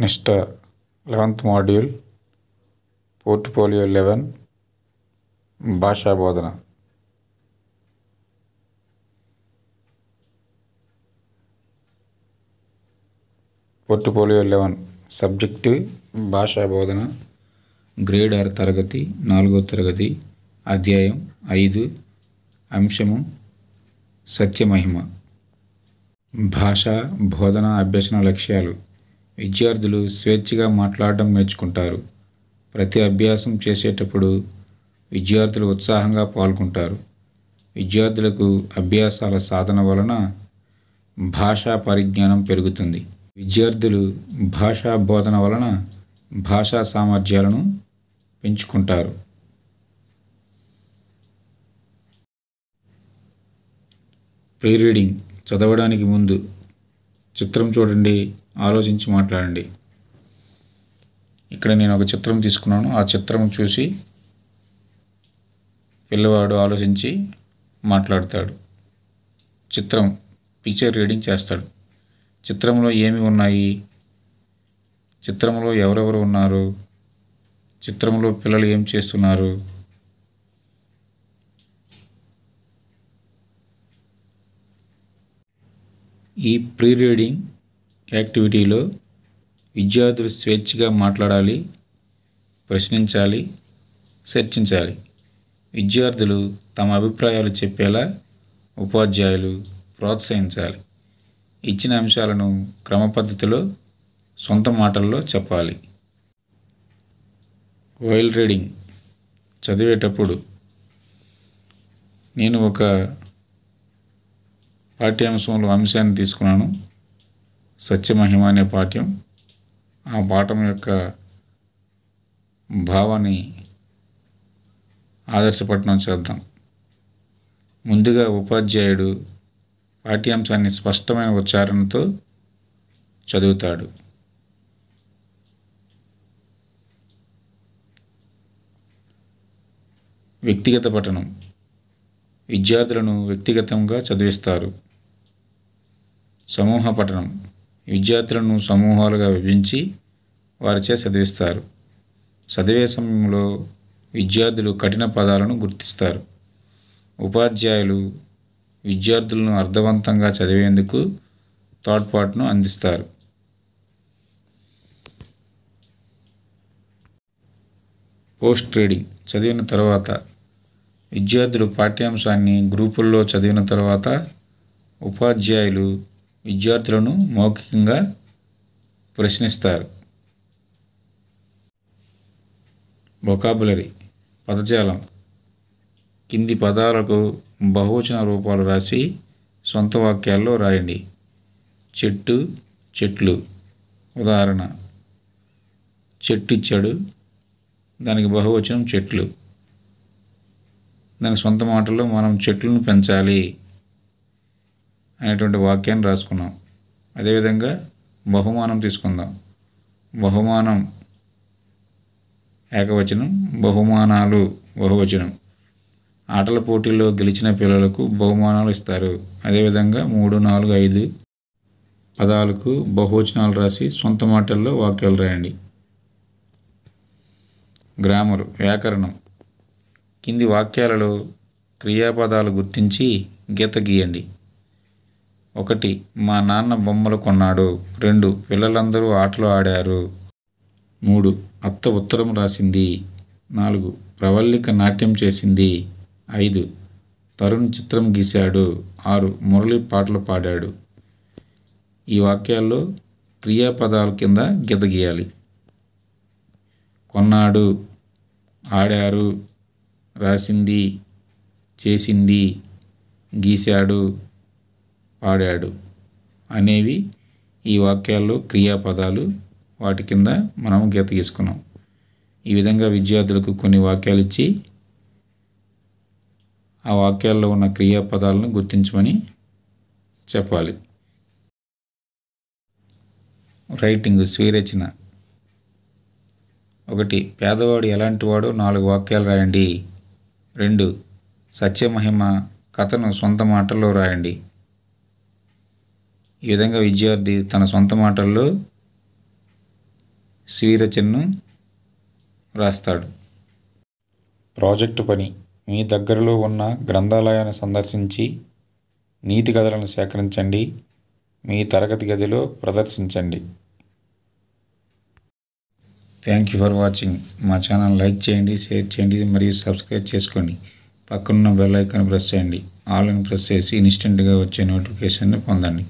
next eleventh module portfolio eleven భాషా బోధన portfolio eleven subject భాషా బోధన గ్రేడ్ ఆర్ తరగతి నాలుగో తరగతి అధ్యాయం ఐదు అంశము సత్యమహిమ భాషా బోధన అభ్యసన లక్ష్యాలు విద్యార్థులు స్వేచ్ఛగా మాట్లాడడం నేర్చుకుంటారు ప్రతి అభ్యాసం చేసేటప్పుడు విద్యార్థులు ఉత్సాహంగా పాల్గొంటారు విద్యార్థులకు అభ్యాసాల సాధన వలన భాషా పరిజ్ఞానం పెరుగుతుంది విద్యార్థులు భాషా బోధన వలన భాషా సామర్థ్యాలను పెంచుకుంటారు ప్రీ రీడింగ్ చదవడానికి ముందు చిత్రం చూడండి ఆలోచించి మాట్లాడండి ఇక్కడ నేను ఒక చిత్రం తీసుకున్నాను ఆ చిత్రం చూసి పిల్లవాడు ఆలోచించి మాట్లాడతాడు చిత్రం పిక్చర్ రీడింగ్ చేస్తాడు చిత్రంలో ఏమి ఉన్నాయి చిత్రంలో ఎవరెవరు ఉన్నారు చిత్రంలో పిల్లలు ఏం చేస్తున్నారు ఈ ప్రీ రీడింగ్ యాక్టివిటీలో విద్యార్థులు స్వేచ్ఛగా మాట్లాడాలి ప్రశ్నించాలి చర్చించాలి విద్యార్థులు తమ అభిప్రాయాలు చెప్పేలా ఉపాధ్యాయులు ప్రోత్సహించాలి ఇచ్చిన అంశాలను క్రమ పద్ధతిలో సొంత మాటల్లో చెప్పాలి వైల్ రీడింగ్ చదివేటప్పుడు నేను ఒక పాఠ్యాంశంలో అంశాన్ని తీసుకున్నాను సత్యమహిమ అనే పాఠ్యం ఆ పాఠం యొక్క భావాన్ని ఆదర్శపట్నం చేద్దాం ముందుగా ఉపాధ్యాయుడు పాఠ్యాంశాన్ని స్పష్టమైన ఉచ్చారణతో చదువుతాడు వ్యక్తిగత పఠనం విద్యార్థులను వ్యక్తిగతంగా చదివిస్తారు సమూహ పఠనం విద్యార్థులను సమూహాలుగా విభజించి వారిచే చదివిస్తారు చదివే సమయంలో విద్యార్థులు కఠిన పదాలను గుర్తిస్తారు ఉపాధ్యాయులు విద్యార్థులను అర్థవంతంగా చదివేందుకు తోడ్పాటును అందిస్తారు పోస్ట్ ట్రేడింగ్ చదివిన తర్వాత విద్యార్థులు పాఠ్యాంశాన్ని గ్రూపుల్లో చదివిన తర్వాత ఉపాధ్యాయులు విద్యార్థులను మౌఖికంగా ప్రశ్నిస్తారు వొకాబులరీ పదజాలం కింది పదాలకు బహువచన రూపాలు రాసి సొంత వాక్యాల్లో రాయండి చెట్టు చెట్లు ఉదాహరణ చెట్టు ఇచ్చాడు దానికి బహువచనం చెట్లు దాని సొంత మాటల్లో మనం చెట్లను పెంచాలి అనేటువంటి వాక్యాన్ని రాసుకున్నాం అదేవిధంగా బహుమానం తీసుకుందాం బహుమానం ఏకవచనం బహుమానాలు బహువచనం ఆటల పోటీల్లో గెలిచిన పిల్లలకు బహుమానాలు ఇస్తారు అదేవిధంగా మూడు నాలుగు ఐదు పదాలకు బహువచనాలు రాసి సొంత మాటల్లో వాక్యాలు రాయండి గ్రామరు వ్యాకరణం కింది వాక్యాలలో క్రియాపదాలు గుర్తించి గీత గీయండి ఒకటి మా నాన్న బొమ్మలు కొన్నాడు రెండు పిల్లలందరూ ఆటలు ఆడారు మూడు అత్త ఉత్తరం రాసింది నాలుగు ప్రవల్లిక నాట్యం చేసింది ఐదు తరుణ్ చిత్రం గీశాడు ఆరు మురళి పాటలు పాడాడు ఈ వాక్యాల్లో క్రియాపదాల కింద గీత గీయాలి కొన్నాడు ఆడారు రాసింది చేసింది గీశాడు వాడాడు అనేవి ఈ వాక్యాల్లో క్రియాపదాలు వాటి కింద మనం గీత తీసుకున్నాం ఈ విధంగా విద్యార్థులకు కొన్ని వాక్యాలు ఇచ్చి ఆ వాక్యాల్లో ఉన్న క్రియాపదాలను గుర్తించమని చెప్పాలి రైటింగ్ స్వీరచన ఒకటి పేదవాడు ఎలాంటివాడో నాలుగు వాక్యాలు రాయండి రెండు సత్యమహిమ కథను సొంత మాటల్లో రాయండి ఈ విధంగా విద్యార్థి తన సొంత మాటల్లో స్వీరచనను రాస్తాడు ప్రాజెక్టు పని మీ దగ్గరలో ఉన్న గ్రంథాలయాన్ని సందర్శించి నీతి కథలను సేకరించండి మీ తరగతి గదిలో ప్రదర్శించండి థ్యాంక్ యూ ఫర్ వాచింగ్ మా ఛానల్ లైక్ చేయండి షేర్ చేయండి మరియు సబ్స్క్రైబ్ చేసుకోండి పక్కనున్న బెల్ ఐకాన్ ప్రెస్ చేయండి ఆల్ని ప్రెస్ చేసి ఇన్స్టెంట్గా వచ్చే నోటిఫికేషన్ని పొందండి